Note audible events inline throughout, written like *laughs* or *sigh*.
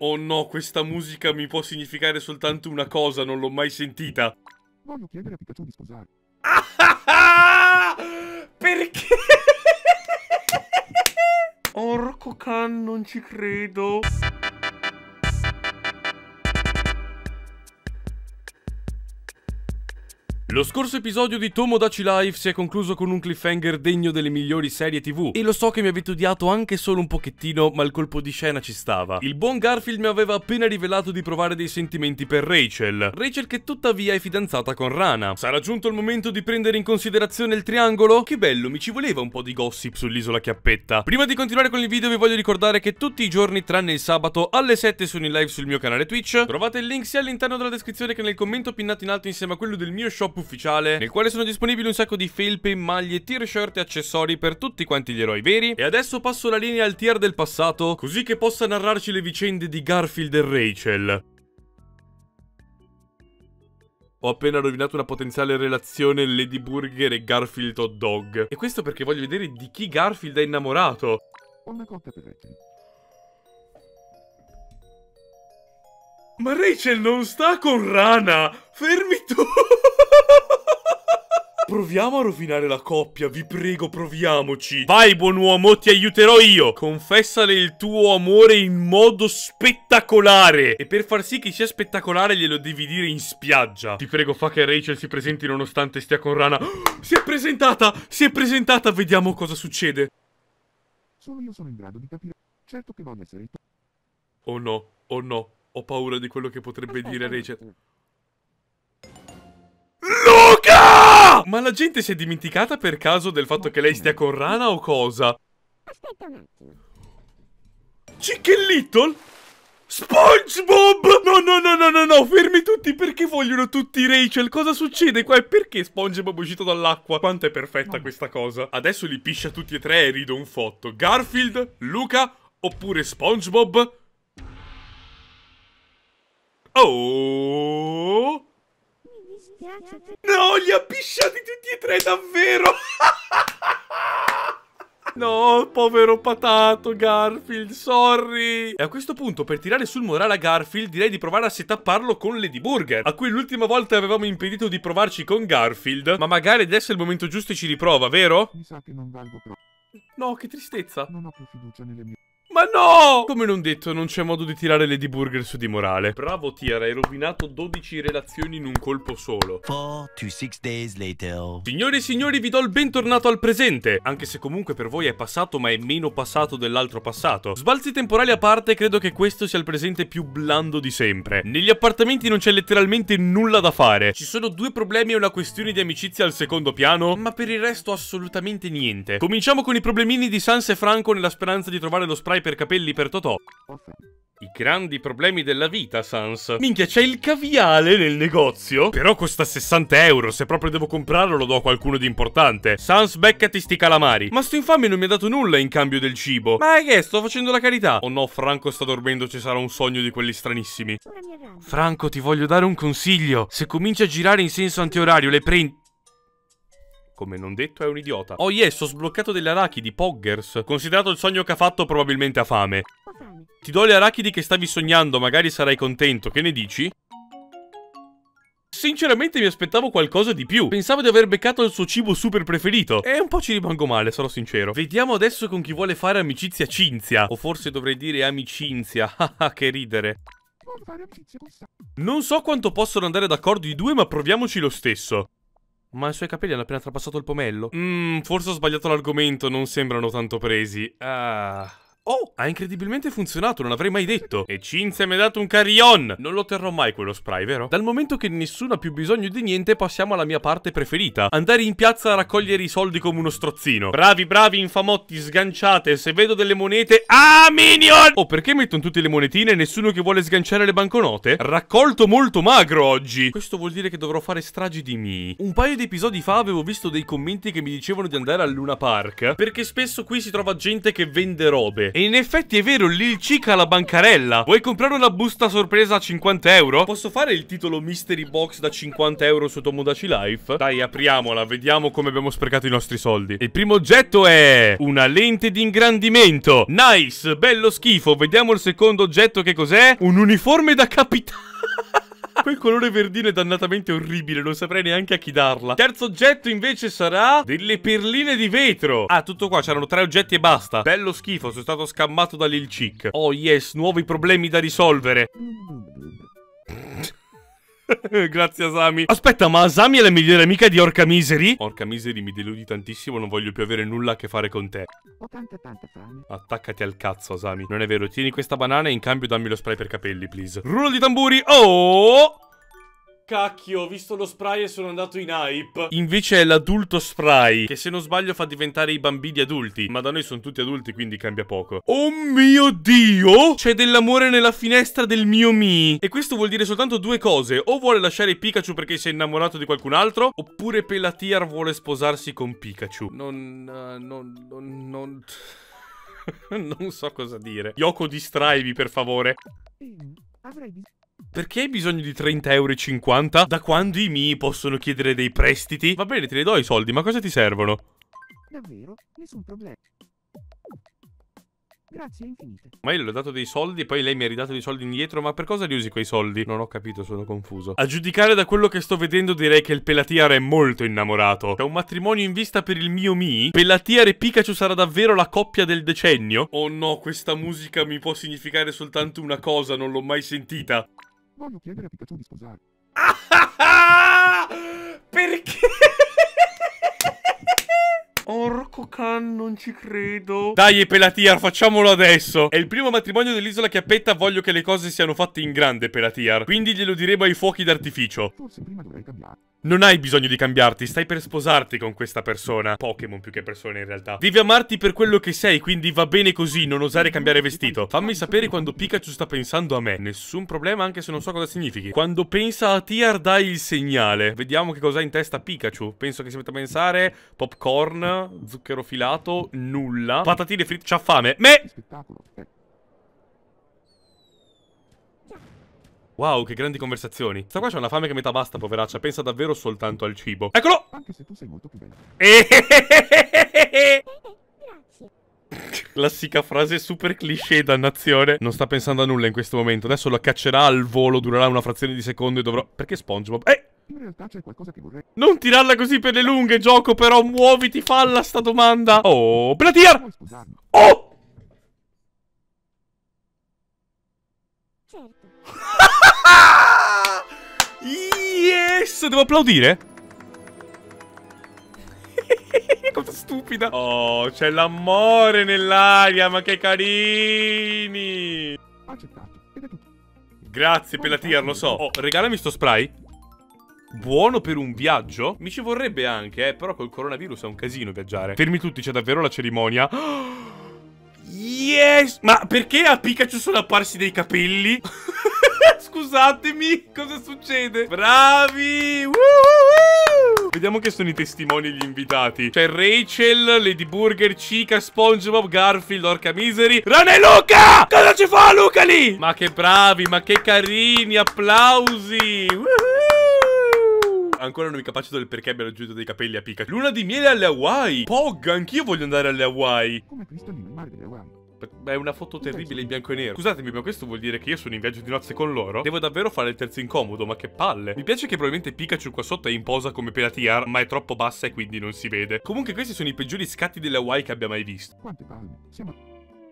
Oh no, questa musica mi può significare soltanto una cosa, non l'ho mai sentita. Voglio chiedere a Pikachu di sposare. *laughs* perché? Orco Khan, non ci credo. Lo scorso episodio di Tomodachi Life si è concluso con un cliffhanger degno delle migliori serie tv e lo so che mi avete odiato anche solo un pochettino ma il colpo di scena ci stava. Il buon Garfield mi aveva appena rivelato di provare dei sentimenti per Rachel, Rachel che tuttavia è fidanzata con Rana. Sarà giunto il momento di prendere in considerazione il triangolo? Che bello, mi ci voleva un po' di gossip sull'isola Chiappetta. Prima di continuare con il video vi voglio ricordare che tutti i giorni tranne il sabato alle 7 sono in live sul mio canale Twitch, trovate il link sia all'interno della descrizione che nel commento pinnato in alto insieme a quello del mio shop ufficiale nel quale sono disponibili un sacco di felpe, maglie, t-shirt e accessori per tutti quanti gli eroi veri e adesso passo la linea al tier del passato così che possa narrarci le vicende di Garfield e Rachel. Ho appena rovinato una potenziale relazione Lady Burger e Garfield Hot Dog. E questo perché voglio vedere di chi Garfield è innamorato. per te. Ma Rachel non sta con Rana! Fermi tu! Proviamo a rovinare la coppia, vi prego, proviamoci. Vai, buon uomo, ti aiuterò io. Confessale il tuo amore in modo spettacolare. E per far sì che sia spettacolare glielo devi dire in spiaggia. Ti prego, fa che Rachel si presenti nonostante stia con Rana. *gasps* si è presentata, si è presentata, vediamo cosa succede. Solo io sono in grado di capire. Certo che voglio essere il tuo... Oh no, oh no, ho paura di quello che potrebbe dire Rachel. Luca! Ma la gente si è dimenticata per caso del fatto che lei stia con Rana o cosa? Aspetta un attimo. Chicken Little? SpongeBob! No, no, no, no, no, no, fermi tutti, perché vogliono tutti Rachel? Cosa succede qua? E perché SpongeBob è uscito dall'acqua? Quanto è perfetta questa cosa. Adesso li piscia tutti e tre e rido un fotto. Garfield, Luca, oppure SpongeBob, Oh! Mi dispiace. No, li ha pisciati tutti e tre, davvero! *laughs* No, povero patato Garfield, sorry E a questo punto per tirare sul morale a Garfield direi di provare a setapparlo con Lady Burger A cui l'ultima volta avevamo impedito di provarci con Garfield Ma magari adesso è il momento giusto e ci riprova, vero? Mi sa che non valgo proprio No, che tristezza Non ho più fiducia nelle mie... Ma no! Come non detto, non c'è modo di tirare Lady Burger su di morale. Bravo Tiara, hai rovinato 12 relazioni in un colpo solo. Signori e signori, vi do il bentornato al presente. Anche se comunque per voi è passato, ma è meno passato dell'altro passato. Sbalzi temporali a parte, credo che questo sia il presente più blando di sempre. Negli appartamenti non c'è letteralmente nulla da fare. Ci sono due problemi e una questione di amicizia al secondo piano, ma per il resto assolutamente niente. Cominciamo con i problemini di Sans e Franco nella speranza di trovare lo spray per per capelli per Totò. I grandi problemi della vita, Sans. Minchia, c'è il caviale nel negozio? Però costa 60 euro, se proprio devo comprarlo lo do a qualcuno di importante. Sans, beccati sti calamari. Ma sto infame non mi ha dato nulla in cambio del cibo. Ma che? Sto facendo la carità. Oh no, Franco sta dormendo, ci sarà un sogno di quelli stranissimi. Franco, ti voglio dare un consiglio. Se cominci a girare in senso antiorario, le prendi come non detto è un idiota. Oh yes, ho sbloccato delle arachidi, poggers. Considerato il sogno che ha fatto, probabilmente ha fame. Ti do le arachidi che stavi sognando, magari sarai contento, che ne dici? Sinceramente mi aspettavo qualcosa di più. Pensavo di aver beccato il suo cibo super preferito. E un po' ci rimango male, sarò sincero. Vediamo adesso con chi vuole fare amicizia Cinzia. O forse dovrei dire amicinzia. *laughs* Ah, ah, che ridere. Non so quanto possono andare d'accordo i due, ma proviamoci lo stesso. Ma i suoi capelli hanno appena trapassato il pomello? Mmm, forse ho sbagliato l'argomento, non sembrano tanto presi. Ah... Oh, ha incredibilmente funzionato, non l'avrei mai detto. E Cinzia mi ha dato un carillon. Non lo terrò mai quello spray, vero? Dal momento che nessuno ha più bisogno di niente, passiamo alla mia parte preferita. Andare in piazza a raccogliere i soldi come uno strozzino. Bravi, bravi, infamotti, sganciate. Se vedo delle monete... Ah, minion! Oh, perché mettono tutte le monetine e nessuno che vuole sganciare le banconote? Raccolto molto magro oggi. Questo vuol dire che dovrò fare stragi di me. Un paio di episodi fa avevo visto dei commenti che mi dicevano di andare al Luna Park. Perché spesso qui si trova gente che vende robe. E in effetti è vero, Lil ha la bancarella. Vuoi comprare una busta sorpresa a 50 euro? Posso fare il titolo Mystery Box da 50 euro su Tomodachi Life? Dai, apriamola, vediamo come abbiamo sprecato i nostri soldi. Il primo oggetto è una lente di ingrandimento. Nice, bello schifo. Vediamo il secondo oggetto che cos'è. Un uniforme da capitano. *laughs* Quel colore verdino è dannatamente orribile, non saprei neanche a chi darla. Terzo oggetto invece sarà delle perline di vetro. Ah, tutto qua, c'erano tre oggetti e basta. Bello schifo, sono stato scammato da Lil Chick. Oh yes, nuovi problemi da risolvere. *laughs* Grazie Asami. Aspetta, ma Asami è la migliore amica di Orca Misery? Orca Misery mi deludi tantissimo, non voglio più avere nulla a che fare con te. Ho tante tante fame. Attaccati al cazzo, Asami. Non è vero, tieni questa banana e in cambio dammi lo spray per capelli, please. Rullo di tamburi. Oh! Cacchio, ho visto lo spray e sono andato in hype. Invece è l'adulto spray, che se non sbaglio fa diventare i bambini adulti. Ma da noi sono tutti adulti, quindi cambia poco. Oh mio Dio! C'è dell'amore nella finestra del mio Mi. E questo vuol dire soltanto due cose. O vuole lasciare Pikachu perché si è innamorato di qualcun altro, oppure Pelatiar vuole sposarsi con Pikachu. Non... Uh, non... non... non... *laughs* non so cosa dire. Yoko, distraevi, per favore. Avrei bisogno... Perché hai bisogno di 30,50 euro? Da quando i mi possono chiedere dei prestiti? Va bene, te ne do i soldi, ma cosa ti servono? Davvero? Nessun problema. Grazie infinite. Ma io le ho dato dei soldi, e poi lei mi ha ridato dei soldi indietro, ma per cosa li usi quei soldi? Non ho capito, sono confuso. A giudicare da quello che sto vedendo direi che il Pelatiar è molto innamorato. C'è un matrimonio in vista per il mio Mii? Pelatiar e Pikachu sarà davvero la coppia del decennio? Oh no, questa musica mi può significare soltanto una cosa, non l'ho mai sentita. Voglio chiedere a Pikachu di sposare. *laughs* Perché? Orco Khan, non ci credo. Dai, Pelatiar, facciamolo adesso. È il primo matrimonio dell'isola Chiappetta. Voglio che le cose siano fatte in grande, Pelatiar. Quindi glielo diremo ai fuochi d'artificio. Forse prima dovrei cambiare. Non hai bisogno di cambiarti, stai per sposarti con questa persona. Pokémon più che persone in realtà. Devi amarti per quello che sei, quindi va bene così, non osare cambiare vestito. Fammi sapere quando Pikachu sta pensando a me. Nessun problema anche se non so cosa significhi. Quando pensa a Tiar dai il segnale. Vediamo che cosa ha in testa Pikachu. Penso che si metta a pensare popcorn, zucchero filato, nulla. Patatine fritte, c'ha fame. Me! Spettacolo. Wow, che grandi conversazioni. Sta qua c'è una fame che metà basta, poveraccia. Pensa davvero soltanto al cibo. Eccolo! Anche se tu sei molto più bello. Eh. *laughs* Classica frase super cliché, dannazione. Non sta pensando a nulla in questo momento. Adesso lo caccerà al volo, durerà una frazione di secondo e dovrò... Perché SpongeBob? Eh! In realtà c'è qualcosa che vorrei... Non tirarla così per le lunghe, gioco, però muoviti, falla sta domanda. Oh, Platier! Oh! certo. yes! Devo applaudire? *laughs* Cosa stupida. Oh, c'è l'amore nell'aria, ma che carini. Ah, Grazie per la tier, lo so. Oh, regalami sto spray. Buono per un viaggio? Mi ci vorrebbe anche, eh, però col coronavirus è un casino viaggiare. Fermi tutti, c'è davvero la cerimonia. Oh! *gasps* Yes! Ma perché a Pikachu sono apparsi dei capelli? *laughs* Scusatemi, cosa succede? Bravi! Woo Vediamo che sono i testimoni e gli invitati. C'è Rachel, Lady Burger, Chica, SpongeBob, Garfield, Orca Misery, Ron e Luca! Cosa ci fa Luca lì? Ma che bravi, ma che carini, applausi! Woohoo! ancora non mi capacito del perché abbia raggiunto dei capelli a Pikachu. Luna di miele alle Hawaii! Pog, anch'io voglio andare alle Hawaii! Come Cristo nel mare delle Hawaii? È una foto terribile in bianco e nero. Scusatemi, ma questo vuol dire che io sono in viaggio di nozze con loro? Devo davvero fare il terzo incomodo, ma che palle. Mi piace che probabilmente Pikachu qua sotto è in posa come Pelatiar, ma è troppo bassa e quindi non si vede. Comunque questi sono i peggiori scatti delle Hawaii che abbia mai visto. Quante palle? Siamo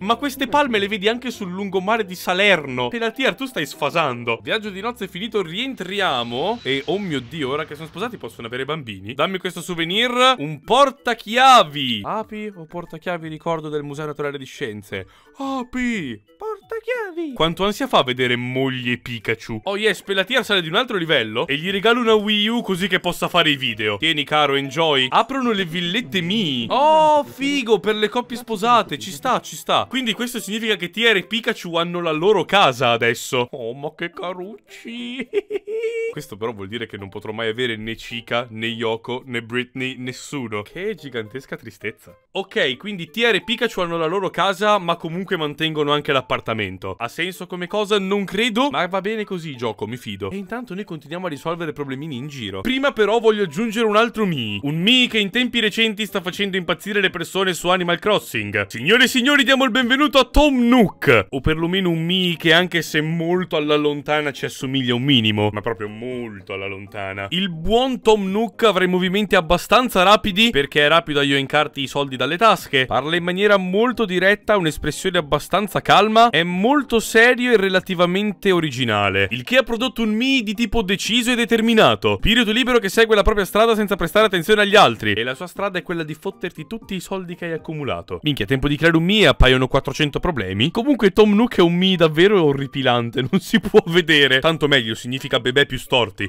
ma queste palme le vedi anche sul lungomare di Salerno. Pelatier, tu stai sfasando. Viaggio di nozze finito, rientriamo. E oh mio dio, ora che sono sposati possono avere bambini. Dammi questo souvenir. Un portachiavi. Api o portachiavi ricordo del Museo Naturale di Scienze. Api portachiavi. Quanto ansia fa vedere moglie Pikachu? Oh yes, Pelatia sale di un altro livello e gli regalo una Wii U così che possa fare i video. Tieni caro, enjoy. Aprono le villette Mi. Oh, figo, per le coppie sposate. Ci sta, ci sta. Quindi questo significa che Tier e Pikachu hanno la loro casa adesso. Oh, ma che carucci. *laughs* Questo però vuol dire che non potrò mai avere né Chica, né Yoko, né Britney, nessuno. Che gigantesca tristezza. Ok, quindi Tier e Pikachu hanno la loro casa, ma comunque mantengono anche l'appartamento appuntamento. Ha senso come cosa? Non credo, ma va bene così, gioco, mi fido. E intanto noi continuiamo a risolvere problemini in giro. Prima però voglio aggiungere un altro Mi. Un Mi che in tempi recenti sta facendo impazzire le persone su Animal Crossing. Signore e signori, diamo il benvenuto a Tom Nook. O perlomeno un Mi che anche se molto alla lontana ci assomiglia un minimo. Ma proprio molto alla lontana. Il buon Tom Nook avrà i movimenti abbastanza rapidi perché è rapido a io incarti i soldi dalle tasche. Parla in maniera molto diretta, un'espressione abbastanza calma. È molto serio e relativamente originale, il che ha prodotto un Mii di tipo deciso e determinato, periodo libero che segue la propria strada senza prestare attenzione agli altri, e la sua strada è quella di fotterti tutti i soldi che hai accumulato. Minchia, tempo di creare un Mii e appaiono 400 problemi. Comunque Tom Nook è un Mii davvero orripilante, *laughs* non si può vedere. Tanto meglio, significa bebè più storti.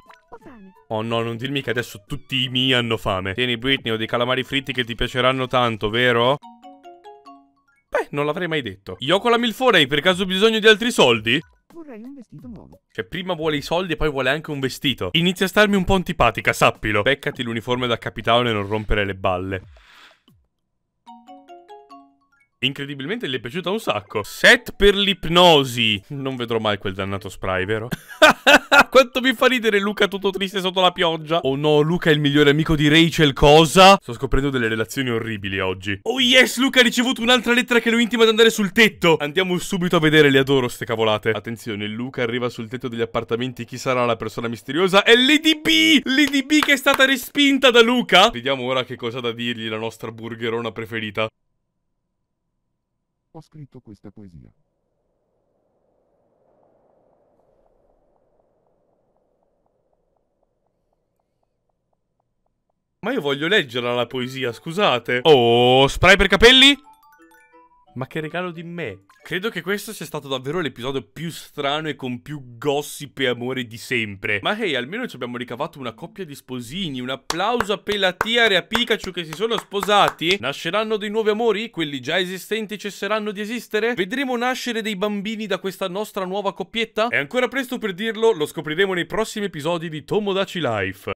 Oh no, non dirmi che adesso tutti i Mii hanno fame. Tieni Britney, ho dei calamari fritti che ti piaceranno tanto, vero? Non l'avrei mai detto. Yoko la Milfone, hai per caso bisogno di altri soldi? Vorrei un vestito nuovo. Cioè, prima vuole i soldi e poi vuole anche un vestito. Inizia a starmi un po' antipatica, sappilo. Beccati l'uniforme da capitano e non rompere le balle. Incredibilmente gli è piaciuta un sacco. Set per l'ipnosi. Non vedrò mai quel dannato spray, vero? *laughs* Quanto mi fa ridere Luca tutto triste sotto la pioggia. Oh no, Luca è il migliore amico di Rachel, cosa? Sto scoprendo delle relazioni orribili oggi. Oh yes, Luca ha ricevuto un'altra lettera che lo intima ad andare sul tetto. Andiamo subito a vedere, le adoro ste cavolate. Attenzione, Luca arriva sul tetto degli appartamenti. Chi sarà la persona misteriosa? È Lady B! Lady B che è stata respinta da Luca. Vediamo ora che cosa ha da dirgli la nostra burgerona preferita. Ho scritto questa poesia. Ma io voglio leggerla la poesia, scusate. Oh, spray per capelli? Ma che regalo di me! Credo che questo sia stato davvero l'episodio più strano e con più gossip e amore di sempre. Ma hey, almeno ci abbiamo ricavato una coppia di sposini. Un applauso a Pelatiare e a Pikachu che si sono sposati. Nasceranno dei nuovi amori? Quelli già esistenti cesseranno di esistere? Vedremo nascere dei bambini da questa nostra nuova coppietta? È ancora presto per dirlo, lo scopriremo nei prossimi episodi di Tomodachi Life.